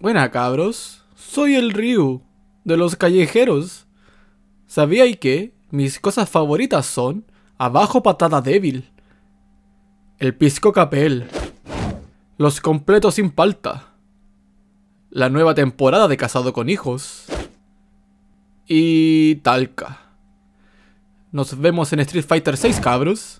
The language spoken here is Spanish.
Buena cabros, soy el Ryu, de los callejeros. ¿Sabía y que mis cosas favoritas son abajo patada débil, el pisco capel, los completos sin palta, la nueva temporada de Casado con Hijos y Talca. Nos vemos en Street Fighter 6, cabros.